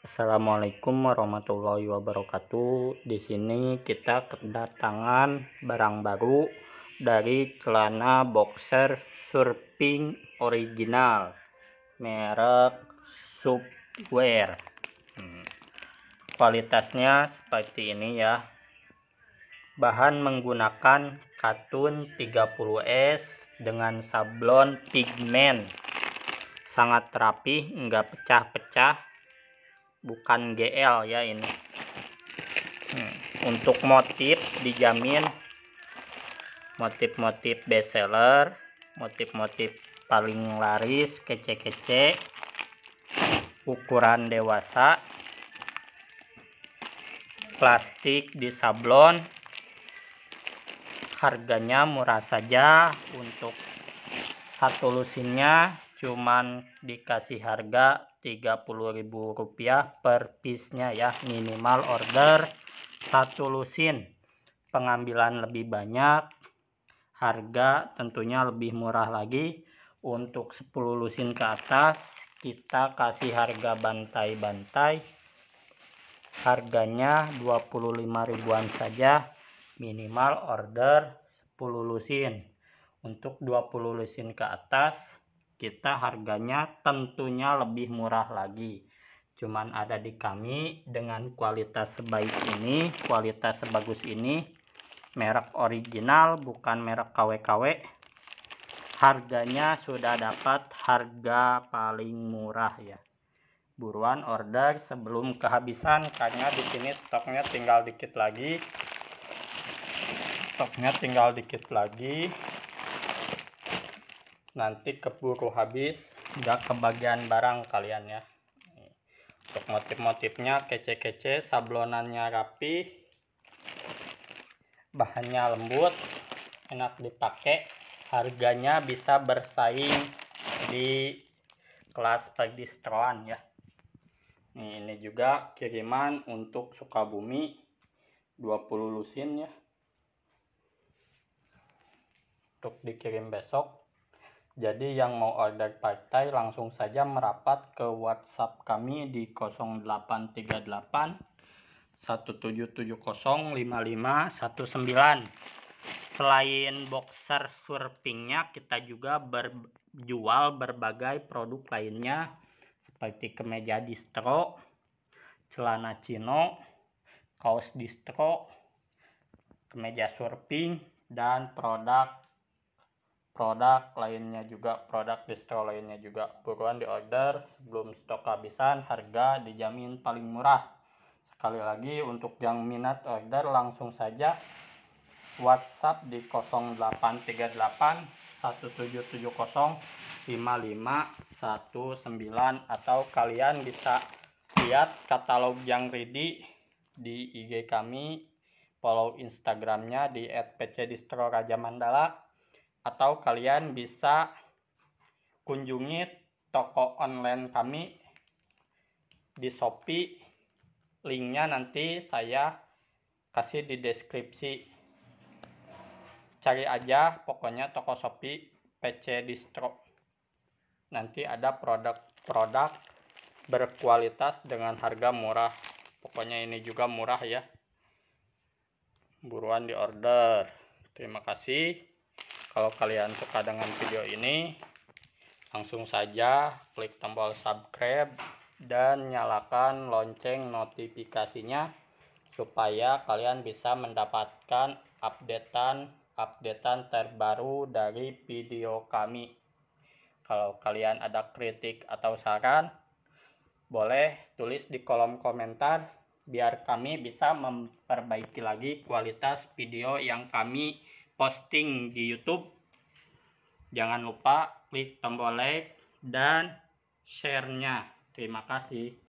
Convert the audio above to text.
Assalamualaikum warahmatullahi wabarakatuh. Di sini kita kedatangan barang baru dari celana boxer surfing original merek Subwear. Hmm. Kualitasnya seperti ini ya. Bahan menggunakan katun 30S dengan sablon pigmen sangat rapi, enggak pecah-pecah bukan GL ya ini hmm, untuk motif dijamin motif-motif bestseller motif-motif paling laris kece-kece ukuran dewasa plastik di sablon harganya murah saja untuk satu lusinnya cuman dikasih harga Rp30.000 per piece-nya ya minimal order satu lusin pengambilan lebih banyak harga tentunya lebih murah lagi untuk 10 lusin ke atas kita kasih harga bantai-bantai harganya 25 ribuan saja minimal order 10 lusin untuk 20 lusin ke atas kita harganya tentunya lebih murah lagi cuman ada di kami dengan kualitas sebaik ini kualitas sebagus ini merek original bukan merek KW-KW harganya sudah dapat harga paling murah ya buruan order sebelum kehabisan karena di sini stoknya tinggal dikit lagi stoknya tinggal dikit lagi nanti keburu habis udah kebagian barang kalian ya untuk motif-motifnya kece-kece sablonannya rapi bahannya lembut enak dipakai harganya bisa bersaing di kelas pedestroan ya Nih, ini juga kiriman untuk Sukabumi 20 lusin ya. Untuk dikirim besok. Jadi yang mau order partai langsung saja merapat ke WhatsApp kami di 0838 1770 Selain boxer surfingnya, kita juga berjual berbagai produk lainnya seperti kemeja distro, celana chino, kaos distro, kemeja surfing, dan produk produk lainnya juga produk distro lainnya juga buruan di order sebelum stok kehabisan harga dijamin paling murah sekali lagi untuk yang minat order langsung saja WhatsApp di 0838 1770 5519 atau kalian bisa lihat katalog yang ready di IG kami follow Instagramnya di @pcdistro Raja Mandala atau kalian bisa kunjungi toko online kami di Shopee. Linknya nanti saya kasih di deskripsi. Cari aja pokoknya toko Shopee PC Distro. Nanti ada produk-produk berkualitas dengan harga murah. Pokoknya ini juga murah ya. Buruan diorder. Terima kasih. Kalau kalian suka dengan video ini, langsung saja klik tombol subscribe dan nyalakan lonceng notifikasinya supaya kalian bisa mendapatkan updatean updatean terbaru dari video kami. Kalau kalian ada kritik atau saran, boleh tulis di kolom komentar biar kami bisa memperbaiki lagi kualitas video yang kami posting di YouTube. Jangan lupa klik tombol like dan share-nya. Terima kasih.